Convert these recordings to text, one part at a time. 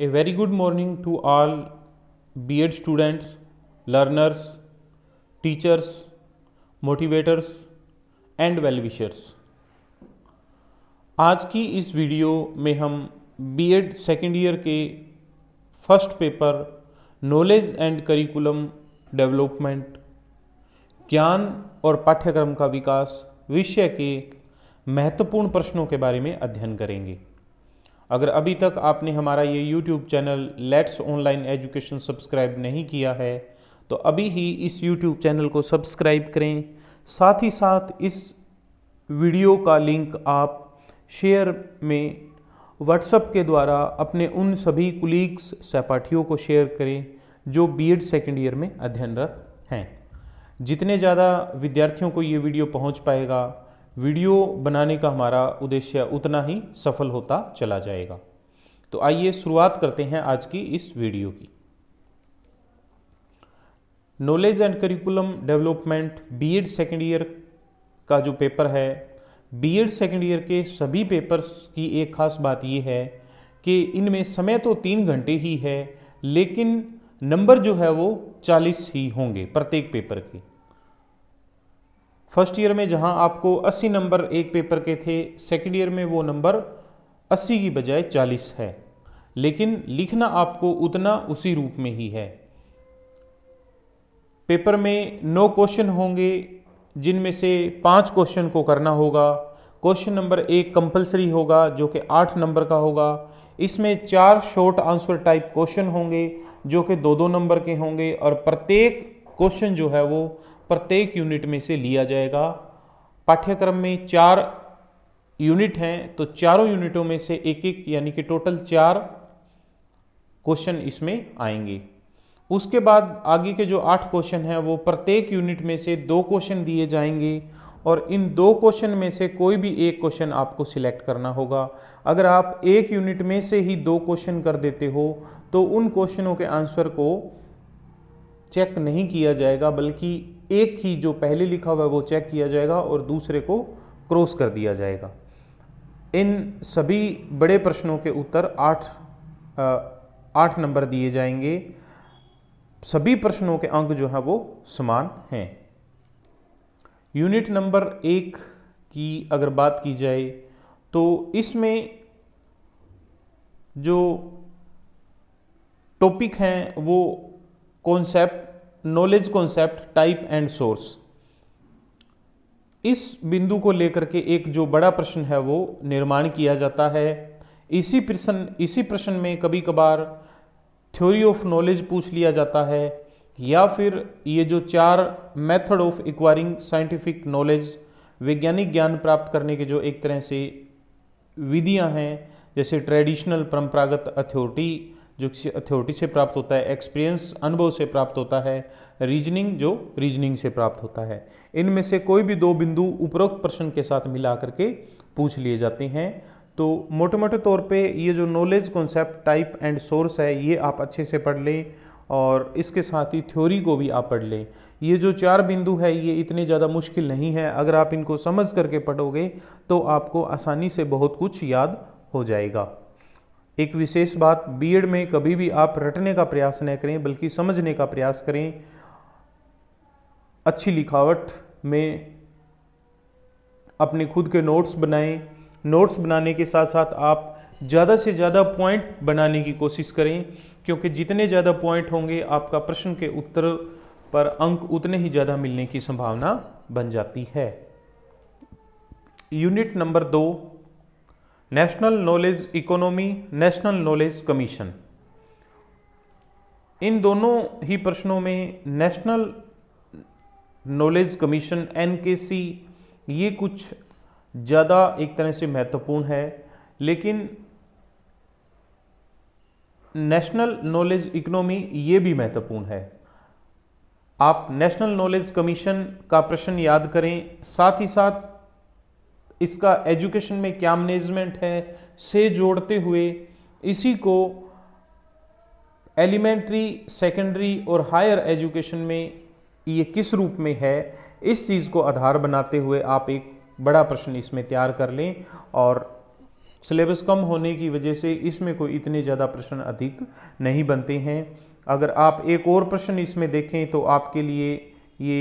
A very good morning to all B Ed students learners teachers motivators and well wishers आज की इस video में हम B Ed second year के first paper knowledge and curriculum development ज्ञान और पाठ्यक्रम का विकास विषय के महत्वपूर्ण प्रश्नों के बारे में अध्ययन करेंगे अगर अभी तक आपने हमारा ये YouTube channel let's online education subscribe नहीं किया है तो अभी ही इस यूट्यूब चैनल को सब्सक्राइब करें साथ ही साथ इस वीडियो का लिंक आप शेयर में व्हाट्सअप के द्वारा अपने उन सभी कुलीग्स सहपाठियों को शेयर करें जो बीएड सेकेंड ईयर में अध्ययनरत हैं जितने ज़्यादा विद्यार्थियों को ये वीडियो पहुंच पाएगा वीडियो बनाने का हमारा उद्देश्य उतना ही सफल होता चला जाएगा तो आइए शुरुआत करते हैं आज की इस वीडियो की knowledge and curriculum development B Ed second year का जो पेपर है बीएड सेकेंड ईयर के सभी पेपर्स की एक खास बात यह है कि इनमें समय तो तीन घंटे ही है लेकिन नंबर जो है वो चालीस ही होंगे प्रत्येक पेपर के फर्स्ट ईयर में जहां आपको 80 नंबर एक पेपर के थे सेकंड ईयर में वो नंबर 80 की बजाय 40 है लेकिन लिखना आपको उतना उसी रूप में ही है पेपर में नौ क्वेश्चन होंगे जिनमें से पांच क्वेश्चन को करना होगा क्वेश्चन नंबर एक कंपलसरी होगा जो कि आठ नंबर का होगा इसमें चार शॉर्ट आंसर टाइप क्वेश्चन होंगे जो कि दो दो नंबर के होंगे और प्रत्येक क्वेश्चन जो है वो प्रत्येक यूनिट में से लिया जाएगा पाठ्यक्रम में चार यूनिट हैं तो चारों यूनिटों में से एक एक यानी कि टोटल चार क्वेश्चन इसमें आएंगे उसके बाद आगे के जो आठ क्वेश्चन हैं वो प्रत्येक यूनिट में से दो क्वेश्चन दिए जाएंगे और इन दो क्वेश्चन में से कोई भी एक क्वेश्चन आपको सिलेक्ट करना होगा अगर आप एक यूनिट में से ही दो क्वेश्चन कर देते हो तो उन क्वेश्चनों के आंसर को चेक नहीं किया जाएगा बल्कि एक ही जो पहले लिखा हुआ है वो चेक किया जाएगा और दूसरे को क्रॉस कर दिया जाएगा इन सभी बड़े प्रश्नों के उत्तर आठ आठ नंबर दिए जाएंगे सभी प्रश्नों के अंक जो हैं वो समान हैं यूनिट नंबर एक की अगर बात की जाए तो इसमें जो टॉपिक हैं वो concept knowledge concept type and source इस बिंदु को लेकर के एक जो बड़ा प्रश्न है वो निर्माण किया जाता है इसी प्रश्न इसी प्रश्न में कभी कभार थ्योरी ऑफ नॉलेज पूछ लिया जाता है या फिर ये जो चार method of acquiring scientific knowledge वैज्ञानिक ज्ञान प्राप्त करने के जो एक तरह से विधियां हैं जैसे ट्रेडिशनल परंपरागत अथॉरिटी जो किसी अथॉरिटी से प्राप्त होता है एक्सपीरियंस अनुभव से प्राप्त होता है रीजनिंग जो रीजनिंग से प्राप्त होता है इनमें से कोई भी दो बिंदु उपरोक्त प्रश्न के साथ मिला करके पूछ लिए जाते हैं तो मोटे मोटे तौर पे ये जो knowledge concept type and source है ये आप अच्छे से पढ़ लें और इसके साथ ही थ्योरी को भी आप पढ़ लें ये जो चार बिंदु है ये इतने ज़्यादा मुश्किल नहीं है अगर आप इनको समझ करके पढ़ोगे तो आपको आसानी से बहुत कुछ याद हो जाएगा एक विशेष बात बीएड में कभी भी आप रटने का प्रयास न करें बल्कि समझने का प्रयास करें अच्छी लिखावट में अपने खुद के नोट्स बनाएं नोट्स बनाने के साथ साथ आप ज़्यादा से ज़्यादा पॉइंट बनाने की कोशिश करें क्योंकि जितने ज़्यादा पॉइंट होंगे आपका प्रश्न के उत्तर पर अंक उतने ही ज़्यादा मिलने की संभावना बन जाती है यूनिट नंबर दो national knowledge economy national knowledge commission इन दोनों ही प्रश्नों में नेशनल नॉलेज कमीशन एन ये कुछ ज़्यादा एक तरह से महत्वपूर्ण है लेकिन नेशनल नॉलेज इकोनॉमी ये भी महत्वपूर्ण है आप नेशनल नॉलेज कमीशन का प्रश्न याद करें साथ ही साथ इसका एजुकेशन में क्या मैनेजमेंट है से जोड़ते हुए इसी को एलिमेंट्री सेकेंडरी और हायर एजुकेशन में ये किस रूप में है इस चीज़ को आधार बनाते हुए आप एक बड़ा प्रश्न इसमें तैयार कर लें और सिलेबस कम होने की वजह से इसमें कोई इतने ज़्यादा प्रश्न अधिक नहीं बनते हैं अगर आप एक और प्रश्न इसमें देखें तो आपके लिए ये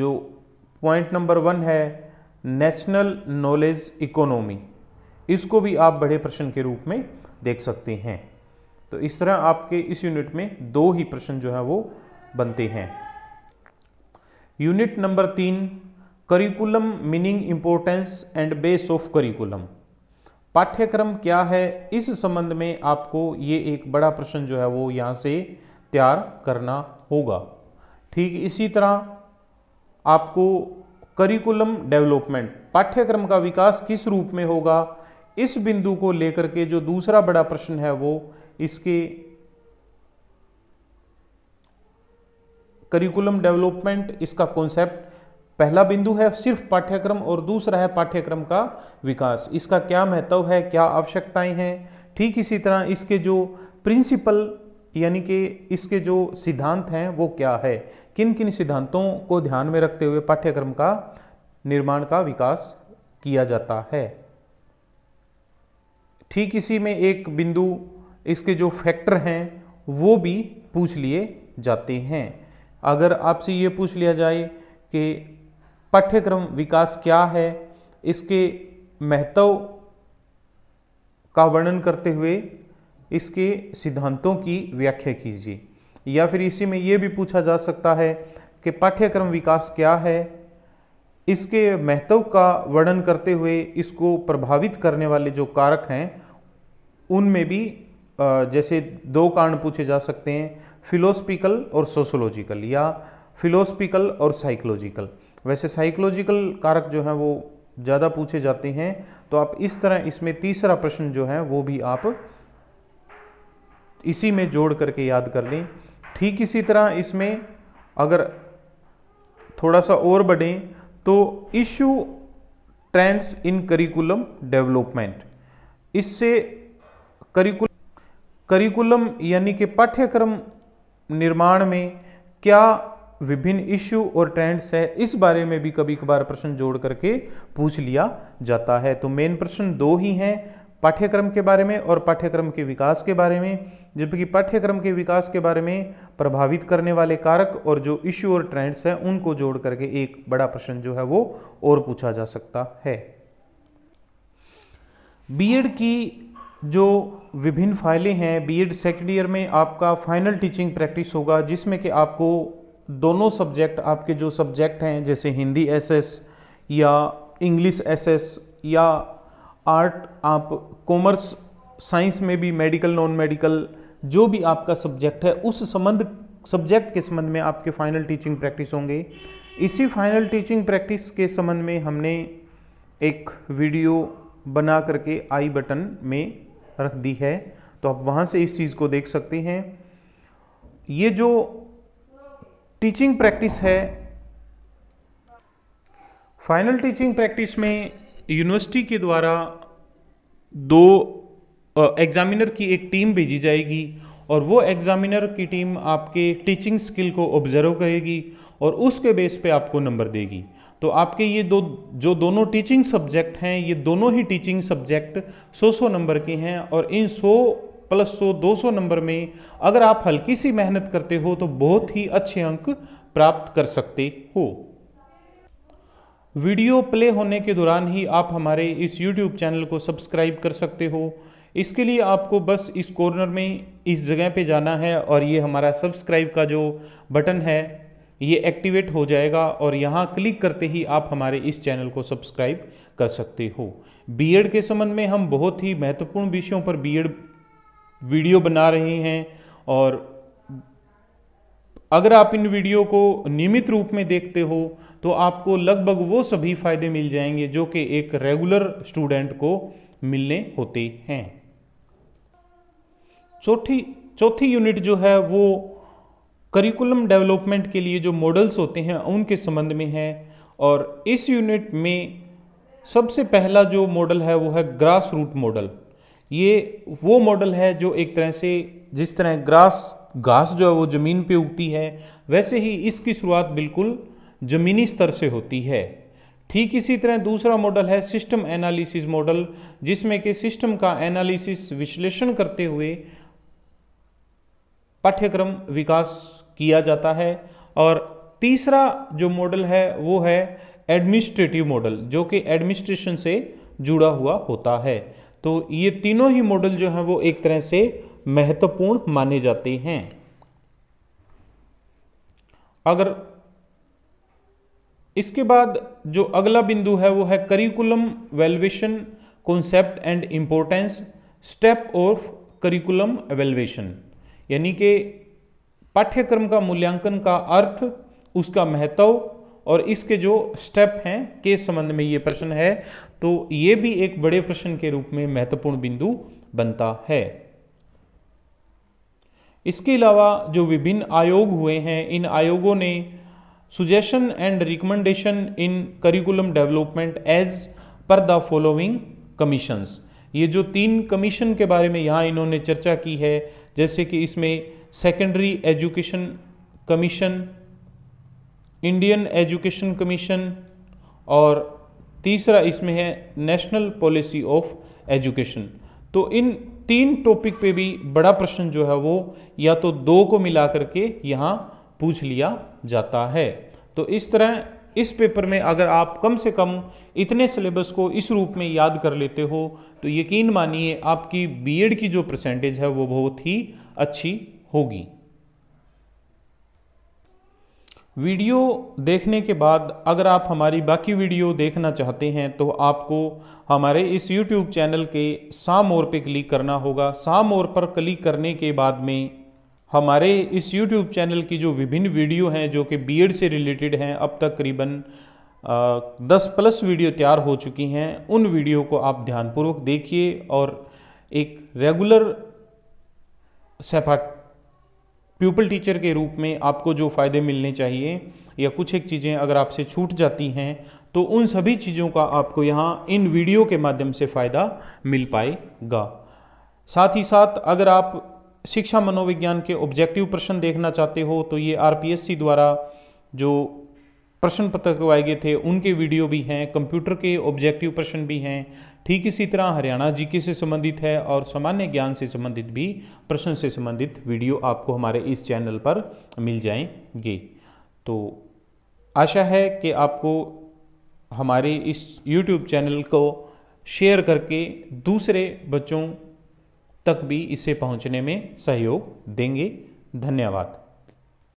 जो पॉइंट नंबर वन है नेशनल नॉलेज इकोनॉमी इसको भी आप बड़े प्रश्न के रूप में देख सकते हैं तो इस तरह आपके इस यूनिट में दो ही प्रश्न जो है वो बनते हैं यूनिट नंबर तीन curriculum meaning importance and base of curriculum पाठ्यक्रम क्या है इस संबंध में आपको ये एक बड़ा प्रश्न जो है वो यहाँ से तैयार करना होगा ठीक इसी तरह आपको करिकुलम डेवलपमेंट पाठ्यक्रम का विकास किस रूप में होगा इस बिंदु को लेकर के जो दूसरा बड़ा प्रश्न है वो इसके करिकुलम डेवलपमेंट इसका कॉन्सेप्ट पहला बिंदु है सिर्फ पाठ्यक्रम और दूसरा है पाठ्यक्रम का विकास इसका क्या महत्व है क्या आवश्यकताएं हैं ठीक इसी तरह इसके जो प्रिंसिपल यानी कि इसके जो सिद्धांत हैं वो क्या है किन किन सिद्धांतों को ध्यान में रखते हुए पाठ्यक्रम का निर्माण का विकास किया जाता है ठीक इसी में एक बिंदु इसके जो फैक्टर हैं वो भी पूछ लिए जाते हैं अगर आपसे ये पूछ लिया जाए कि पाठ्यक्रम विकास क्या है इसके महत्व का वर्णन करते हुए इसके सिद्धांतों की व्याख्या कीजिए या फिर इसी में ये भी पूछा जा सकता है कि पाठ्यक्रम विकास क्या है इसके महत्व का वर्णन करते हुए इसको प्रभावित करने वाले जो कारक हैं उनमें भी जैसे दो कारण पूछे जा सकते हैं फिलोसफिकल और सोशोलॉजिकल या फिलोसफिकल और साइकोलॉजिकल वैसे साइकोलॉजिकल कारक जो हैं वो ज़्यादा पूछे जाते हैं तो आप इस तरह इसमें तीसरा प्रश्न जो है वो भी आप इसी में जोड़ करके याद कर लें ठीक इसी तरह इसमें अगर थोड़ा सा और बढ़ें तो issue trends in curriculum development इससे करिकुल करिकुलम यानी कि पाठ्यक्रम निर्माण में क्या विभिन्न इश्यू और ट्रेंड्स है इस बारे में भी कभी कभार प्रश्न जोड़ करके पूछ लिया जाता है तो मेन प्रश्न दो ही हैं पाठ्यक्रम के बारे में और पाठ्यक्रम के विकास के बारे में जबकि पाठ्यक्रम के विकास के बारे में प्रभावित करने वाले कारक और जो इश्यू और ट्रेंड्स हैं उनको जोड़ करके एक बड़ा प्रश्न जो है वो और पूछा जा सकता है बीएड की जो विभिन्न फाइलें हैं बीएड सेकेंड ईयर में आपका फाइनल टीचिंग प्रैक्टिस होगा जिसमें कि आपको दोनों सब्जेक्ट आपके जो सब्जेक्ट हैं जैसे हिंदी एसएस या इंग्लिश एसएस या आर्ट आप कॉमर्स साइंस में भी मेडिकल नॉन मेडिकल जो भी आपका सब्जेक्ट है उस संबंध सब्जेक्ट के संबंध में आपके फाइनल टीचिंग प्रैक्टिस होंगे इसी फाइनल टीचिंग प्रैक्टिस के संबंध में हमने एक वीडियो बना करके आई बटन में रख दी है तो आप वहाँ से इस चीज़ को देख सकते हैं ये जो टीचिंग प्रैक्टिस है फाइनल टीचिंग प्रैक्टिस में यूनिवर्सिटी के द्वारा दो एग्जामिनर की एक टीम भेजी जाएगी और वो एग्जामिनर की टीम आपके टीचिंग स्किल को ऑब्जर्व करेगी और उसके बेस पे आपको नंबर देगी तो आपके ये दो जो दोनों टीचिंग सब्जेक्ट हैं ये दोनों ही टीचिंग सब्जेक्ट 100-100 नंबर के हैं और इन 100 प्लस 100 200 नंबर में अगर आप हल्की सी मेहनत करते हो तो बहुत ही अच्छे अंक प्राप्त कर सकते हो वीडियो प्ले होने के दौरान ही आप हमारे इस यूट्यूब चैनल को सब्सक्राइब कर सकते हो इसके लिए आपको बस इस कॉर्नर में इस जगह पे जाना है और ये हमारा सब्सक्राइब का जो बटन है ये एक्टिवेट हो जाएगा और यहाँ क्लिक करते ही आप हमारे इस चैनल को सब्सक्राइब कर सकते हो बी के संबंध में हम बहुत ही महत्वपूर्ण विषयों पर बी वीडियो बना रहे हैं और अगर आप इन वीडियो को नियमित रूप में देखते हो तो आपको लगभग वो सभी फायदे मिल जाएंगे जो कि एक रेगुलर स्टूडेंट को मिलने होते हैं चौथी चौथी यूनिट जो है वो करिकुलम डेवलपमेंट के लिए जो मॉडल्स होते हैं उनके संबंध में है और इस यूनिट में सबसे पहला जो मॉडल है वो है ग्रास रूट मॉडल ये वो मॉडल है जो एक तरह से जिस तरह ग्रास घास जो है वो ज़मीन पे उगती है वैसे ही इसकी शुरुआत बिल्कुल ज़मीनी स्तर से होती है ठीक इसी तरह दूसरा मॉडल है सिस्टम एनालिसिस मॉडल जिसमें कि सिस्टम का एनालिसिस विश्लेषण करते हुए पाठ्यक्रम विकास किया जाता है और तीसरा जो मॉडल है वो है एडमिनिस्ट्रेटिव मॉडल जो कि एडमिनिस्ट्रेशन से जुड़ा हुआ होता है तो ये तीनों ही मॉडल जो हैं वो एक तरह से महत्वपूर्ण माने जाते हैं अगर इसके बाद जो अगला बिंदु है वो है curriculum valuation concept and importance step of curriculum evaluation यानी कि पाठ्यक्रम का मूल्यांकन का अर्थ उसका महत्व और इसके जो स्टेप हैं के संबंध में ये प्रश्न है तो ये भी एक बड़े प्रश्न के रूप में महत्वपूर्ण बिंदु बनता है इसके अलावा जो विभिन्न आयोग हुए हैं इन आयोगों ने suggestion and recommendation in curriculum development as per the following commissions ये जो तीन कमीशन के बारे में यहाँ इन्होंने चर्चा की है जैसे कि इसमें secondary education commission Indian education commission और तीसरा इसमें है नेशनल पॉलिसी ऑफ एजुकेशन तो इन तीन टॉपिक पे भी बड़ा प्रश्न जो है वो या तो दो को मिला करके यहाँ पूछ लिया जाता है तो इस तरह इस पेपर में अगर आप कम से कम इतने सिलेबस को इस रूप में याद कर लेते हो तो यकीन मानिए आपकी बीएड की जो परसेंटेज है वो बहुत ही अच्छी होगी वीडियो देखने के बाद अगर आप हमारी बाकी वीडियो देखना चाहते हैं तो आपको हमारे इस यूट्यूब चैनल के साम और पर क्लिक करना होगा साम और पर क्लिक करने के बाद में हमारे इस यूट्यूब चैनल की जो विभिन्न वीडियो हैं जो कि बीएड से रिलेटेड हैं अब तक करीबन दस प्लस वीडियो तैयार हो चुकी हैं उन वीडियो को आप ध्यानपूर्वक देखिए और एक रेगुलर सहपाठ प्यूपल टीचर के रूप में आपको जो फ़ायदे मिलने चाहिए या कुछ एक चीज़ें अगर आपसे छूट जाती हैं तो उन सभी चीज़ों का आपको यहाँ इन वीडियो के माध्यम से फ़ायदा मिल पाएगा साथ ही साथ अगर आप शिक्षा मनोविज्ञान के ऑब्जेक्टिव प्रश्न देखना चाहते हो तो ये आर द्वारा जो प्रश्न पत्र करवाए गए थे उनके वीडियो भी हैं कंप्यूटर के ऑब्जेक्टिव प्रश्न भी हैं ठीक इसी तरह हरियाणा जीके से संबंधित है और सामान्य ज्ञान से संबंधित भी प्रश्न से संबंधित वीडियो आपको हमारे इस चैनल पर मिल जाएंगे तो आशा है कि आपको हमारे इस यूट्यूब चैनल को शेयर करके दूसरे बच्चों तक भी इसे पहुंचने में सहयोग देंगे धन्यवाद